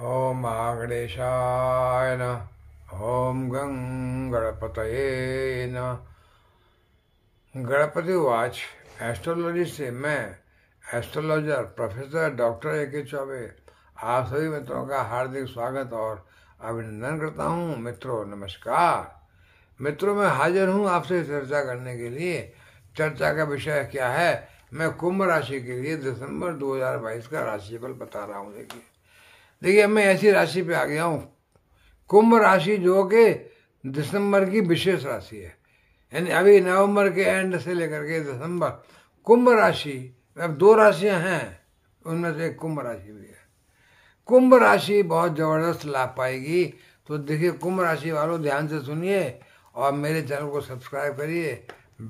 ॐ आगणेशाय न ॐ गं गणपतये न गणपति वाच एस्ट्रोलॉजी से मैं एस्ट्रोलॉजर प्रोफेसर डॉक्टर ए के चौबे आप सभी मित्रों का हार्दिक स्वागत और अभिनंदन करता हूँ मित्रों नमस्कार मित्रों मैं हाजिर हूँ आपसे चर्चा करने के लिए चर्चा का विषय क्या है मैं कुंभ राशि के लिए दिसंबर 2022 का राशिफल बता रहा हूँ देखिए देखिए मैं ऐसी राशि पे आ गया हूँ कुंभ राशि जो कि दिसंबर की विशेष राशि है यानी अभी नवंबर के एंड से लेकर के दिसंबर कुंभ राशि अब दो राशियाँ हैं उनमें से कुंभ राशि भी है कुंभ राशि बहुत ज़बरदस्त लाभ पाएगी तो देखिए कुंभ राशि वालों ध्यान से सुनिए और मेरे चैनल को सब्सक्राइब करिए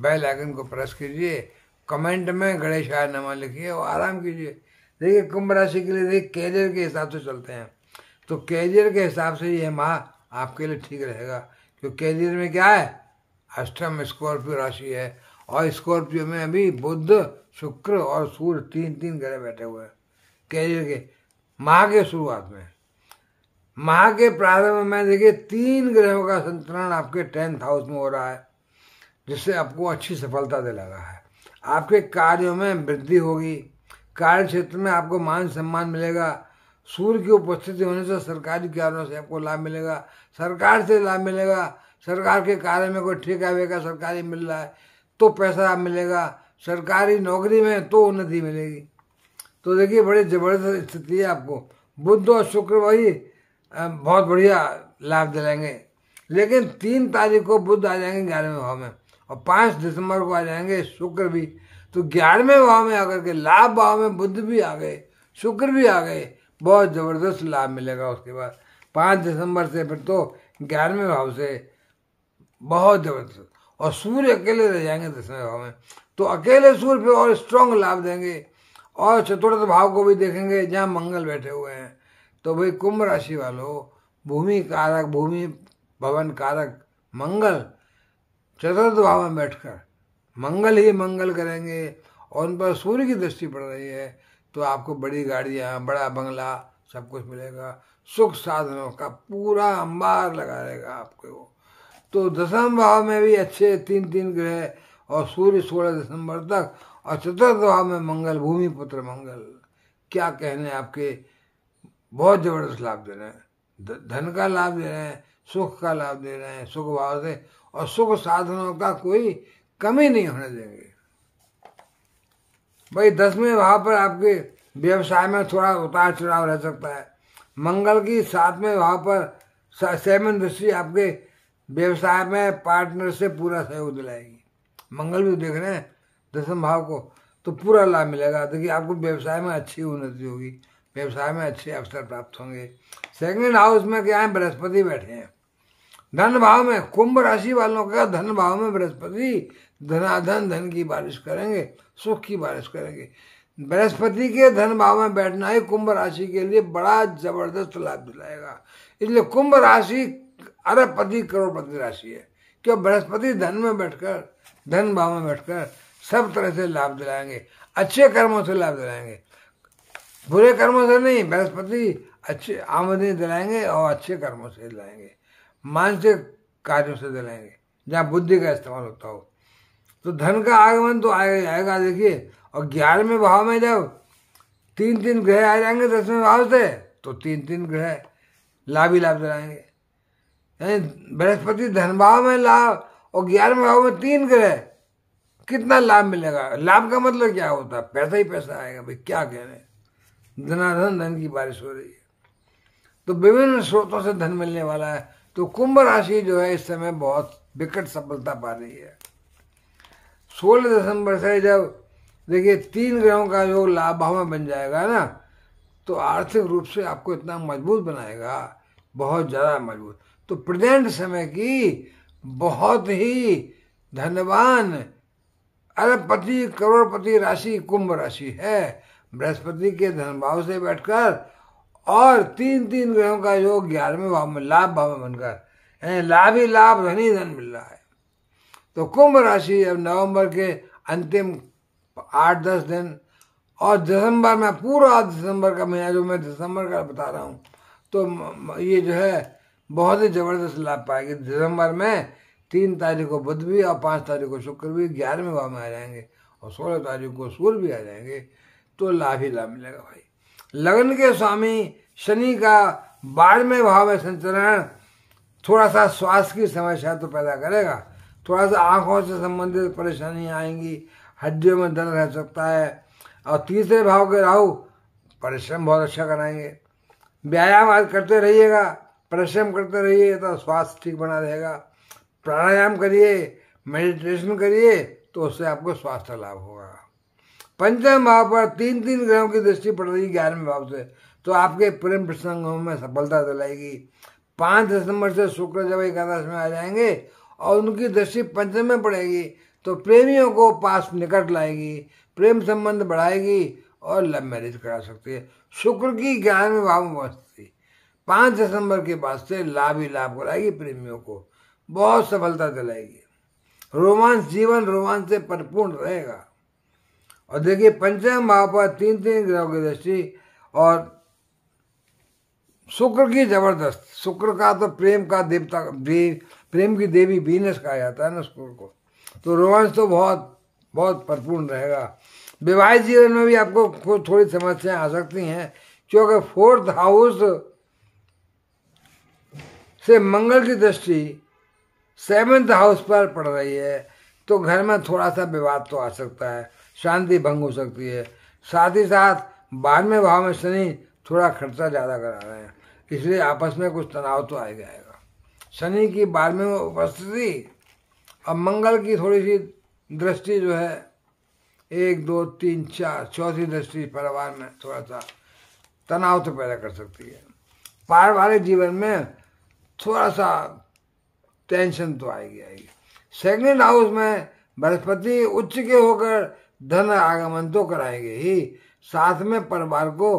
बेल आइकन को प्रेस कीजिए कमेंट में गणेश आय नमा लिखिए और आराम कीजिए देखिए कुंभ राशि के लिए देखिए कैरियर के हिसाब से चलते हैं तो कैरियर के हिसाब से यह माह आपके लिए ठीक रहेगा क्योंकि कैरियर में क्या है अष्टम स्कॉर्पियो राशि है और स्कॉर्पियो में अभी बुद्ध शुक्र और सूर्य तीन तीन ग्रह बैठे हुए हैं कैरियर के माह के शुरुआत में माह के प्रारंभ में देखिए तीन ग्रहों का संतरण आपके टेंथ हाउस में हो रहा है जिससे आपको अच्छी सफलता दिला रहा है आपके कार्यों में वृद्धि होगी कार्य क्षेत्र में आपको मान सम्मान मिलेगा सूर्य की उपस्थिति होने से सरकारी कारणों से आपको लाभ मिलेगा सरकार से लाभ मिलेगा सरकार के कार्य में कोई ठीक आवेगा सरकारी मिल रहा है तो पैसा मिलेगा सरकारी नौकरी में तो उन्नति मिलेगी तो देखिए बड़ी ज़बरदस्त स्थिति है आपको बुद्ध और शुक्र वही बहुत बढ़िया लाभ दिलाएंगे लेकिन तीन तारीख को बुद्ध आ जाएंगे ग्यारहवें भाव में और पाँच दिसंबर को आ जाएंगे शुक्र भी तो ग्यारहवें भाव में आकर के लाभ भाव में बुद्ध भी आ गए शुक्र भी आ गए बहुत ज़बरदस्त लाभ मिलेगा उसके बाद पाँच दिसंबर से फिर तो ग्यारहवें भाव से बहुत ज़बरदस्त और सूर्य अकेले रह जाएंगे दसवें भाव में तो अकेले सूर्य पे और स्ट्रांग लाभ देंगे और चतुर्थ भाव को भी देखेंगे जहाँ मंगल बैठे हुए हैं तो भाई कुंभ राशि वालों भूमि कारक भूमि भवन कारक मंगल चतुर्थ भाव में बैठकर मंगल ही मंगल करेंगे और उन पर सूर्य की दृष्टि पड़ रही है तो आपको बड़ी गाड़ियाँ बड़ा बंगला सब कुछ मिलेगा सुख साधनों का पूरा अंबार लगा रहेगा आपको तो दसम भाव में भी अच्छे तीन तीन ग्रह और सूर्य सोलह दिसंबर तक और चतुर्थ भाव में मंगल भूमि पुत्र मंगल क्या कहने आपके बहुत जबरदस्त लाभ दे रहे हैं धन का लाभ दे रहे हैं सुख का लाभ दे रहे हैं सुख भाव से और सुख साधनों का कोई कमी नहीं होने देंगे भाई दसवें भाव पर आपके व्यवसाय में थोड़ा उतार चढ़ाव रह सकता है मंगल की सातवें भाव पर सेवन दृष्टि आपके व्यवसाय में पार्टनर से पूरा सहयोग दिलाएगी मंगल भी देख रहे हैं दसम भाव को तो पूरा लाभ मिलेगा देखिए आपको व्यवसाय में अच्छी उन्नति होगी व्यवसाय में अच्छे अवसर प्राप्त होंगे सेकंड हाउस में क्या है बृहस्पति बैठे हैं धन भाव में कुंभ राशि वालों का धन भाव में बृहस्पति धनाधन धन की बारिश करेंगे सुख की बारिश करेंगे बृहस्पति के धन भाव में बैठना ही कुंभ राशि के लिए बड़ा जबरदस्त लाभ दिलाएगा इसलिए कुंभ राशि अरबपति करोड़पति राशि है क्यों बृहस्पति धन में बैठकर धन भाव में बैठकर सब तरह से लाभ दिलाएंगे अच्छे कर्मों से लाभ दिलाएंगे बुरे कर्मों से नहीं बृहस्पति अच्छे आमदनी दिलाएंगे और अच्छे कर्मों से दिलाएंगे मानसिक कार्यों से दिलाएंगे जहाँ बुद्धि का इस्तेमाल होता हो तो धन का आगमन तो आएगा जाएगा देखिए और ग्यारहवें भाव में जब तीन तीन ग्रह आ जाएंगे दसवें भाव से तो तीन तीन ग्रह लाभ ही लाभ दिलाएंगे यानी बृहस्पति धन भाव में लाभ और ग्यारहवें भाव में तीन ग्रह कितना लाभ मिलेगा लाभ का मतलब क्या होता है पैसा ही पैसा आएगा भाई क्या कह रहे हैं धनाधन धन की बारिश हो रही है तो विभिन्न स्रोतों से धन मिलने वाला है तो कुंभ राशि जो है इस समय बहुत विकट सफलता पा रही है 16 दिसंबर से जब देखिए तीन ग्रहों का जो लाभाव में बन जाएगा ना तो आर्थिक रूप से आपको इतना मजबूत बनाएगा बहुत ज़्यादा मजबूत तो प्रेजेंट समय की बहुत ही धनवान अरबपति करोड़पति राशि कुंभ राशि है बृहस्पति के धनभाव से बैठकर और तीन तीन ग्रहों का योग ग्यारहवें भाव में लाभ भाव में बनकर यानी लाभ ही लाभ धन ही धन मिल रहा है तो कुंभ राशि अब नवंबर के अंतिम आठ दस दिन और दिसंबर में पूरा दिसंबर का महीना जो मैं दिसंबर का बता रहा हूँ तो ये जो है बहुत ही ज़बरदस्त लाभ पाएगी दिसंबर में तीन तारीख को बुध भी और पाँच तारीख को शुक्र भी ग्यारहवें भाव में आ जाएंगे और सोलह तारीख को सूर्य भी आ जाएंगे तो लाभ ही लाभ मिलेगा भाई लगन के स्वामी शनि का बारहवें भाव में संचरण थोड़ा सा स्वास्थ्य की समस्या तो पैदा करेगा थोड़ा सा आंखों से संबंधित परेशानी आएंगी हड्डियों में दर्द रह सकता है और तीसरे भाव के राहु परिश्रम बहुत अच्छा कराएंगे व्यायाम आज करते रहिएगा परिश्रम करते रहिए तो स्वास्थ्य ठीक बना रहेगा प्राणायाम करिए मेडिटेशन करिए तो उससे आपको स्वास्थ्य लाभ होगा पंचम भाव पर तीन तीन ग्रहों की दृष्टि पड़ रही ग्यारहवें भाव से तो आपके प्रेम प्रसंगों में सफलता दिलाएगी पाँच दिसंबर से शुक्र जब एकादश में आ जाएंगे और उनकी दृष्टि पंचम में पड़ेगी तो प्रेमियों को पास निकट लाएगी प्रेम संबंध बढ़ाएगी और लव मैरिज करा सकती है शुक्र की ग्यारहवें भाव में पाँच दिसंबर के बाद से लाभ ही लाभ कराएगी प्रेमियों को बहुत सफलता दिलाएगी रोमांस जीवन रोमांच से परिपूर्ण रहेगा और देखिए पंचम भाव पर तीन तीन ग्रहों की दृष्टि और शुक्र की जबरदस्त शुक्र का तो प्रेम का देवता प्रेम की देवी बीनस कहा जाता है ना शुक्र को तो रोमांच तो बहुत बहुत परिपूर्ण रहेगा विवाहित जीवन में भी आपको कुछ थोड़ी समस्याएं आ सकती हैं क्योंकि फोर्थ हाउस से मंगल की दृष्टि सेवेंथ हाउस पर पड़ रही है तो घर में थोड़ा सा विवाद तो आ सकता है शांति भंग हो सकती है साथ ही साथ बारहवें भाव में शनि थोड़ा खर्चा ज़्यादा करा रहे हैं इसलिए आपस में कुछ तनाव तो आ जाएगा शनि की बारहवें उपस्थिति और मंगल की थोड़ी सी दृष्टि जो है एक दो तीन चार चौथी दृष्टि परिवार में थोड़ा सा तनाव तो पैदा कर सकती है पारिवारिक जीवन में थोड़ा सा टेंशन तो आएगी आएगी सेकेंड हाउस में बृहस्पति उच्च के होकर धन आगमन तो कराएंगे ही साथ में परिवार को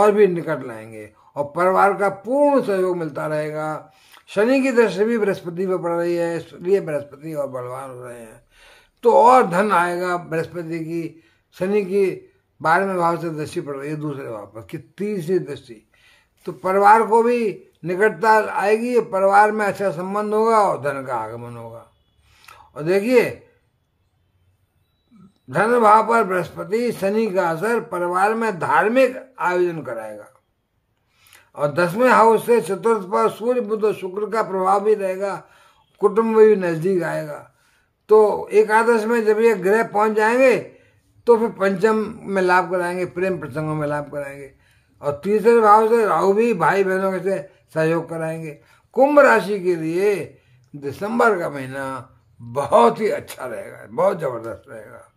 और भी निकट लाएंगे और परिवार का पूर्ण सहयोग मिलता रहेगा शनि की दृष्टि भी बृहस्पति पर पड़ रही है इसलिए बृहस्पति और बलवान हो रहे हैं तो और धन आएगा बृहस्पति की शनि की बारहवें भाव से दृष्टि पड़ रही है दूसरे भाव पर कि तीसरी दृष्टि तो परिवार को भी निकटता आएगी परिवार में अच्छा संबंध होगा और धन का आगमन होगा और देखिए धन भाव पर बृहस्पति शनि का असर परिवार में धार्मिक आयोजन कराएगा और दसवें हाउस से चतुर्थ पर सूर्य बुद्ध शुक्र का प्रभाव भी रहेगा कुटुंब भी नजदीक आएगा तो एकादश में जब ये ग्रह पहुंच जाएंगे तो फिर पंचम में लाभ कराएंगे प्रेम प्रसंगों में लाभ कराएंगे और तीसरे भाव से राहु भी भाई बहनों से सहयोग कराएंगे कुंभ राशि के लिए दिसंबर का महीना बहुत ही अच्छा रहेगा बहुत ज़बरदस्त रहेगा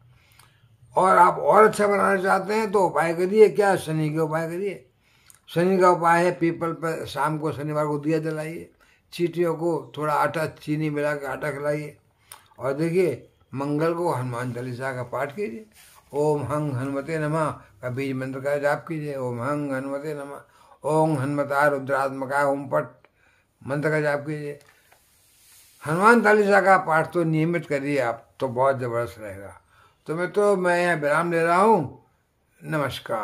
और आप और अच्छा बनाना चाहते हैं तो उपाय करिए क्या शनि के उपाय करिए शनि का उपाय है पीपल पर शाम को शनिवार को दिया जलाइए चीटियों को थोड़ा आटा चीनी मिला के आटा खिलाइए और देखिए मंगल को हनुमान चालीसा का पाठ कीजिए ओम हंग हनुमते नमा का बीज मंत्र का जाप कीजिए ओम हंग हनुमते नमा ओम हनुमता रुद्रात्मका ओम पट मंत्र का जाप कीजिए हनुमान चालीसा का पाठ तो नियमित करिए आप तो बहुत ज़बरदस्त रहेगा तुम्हें तो मैं यहाँ विराम ले रहा हूँ नमस्कार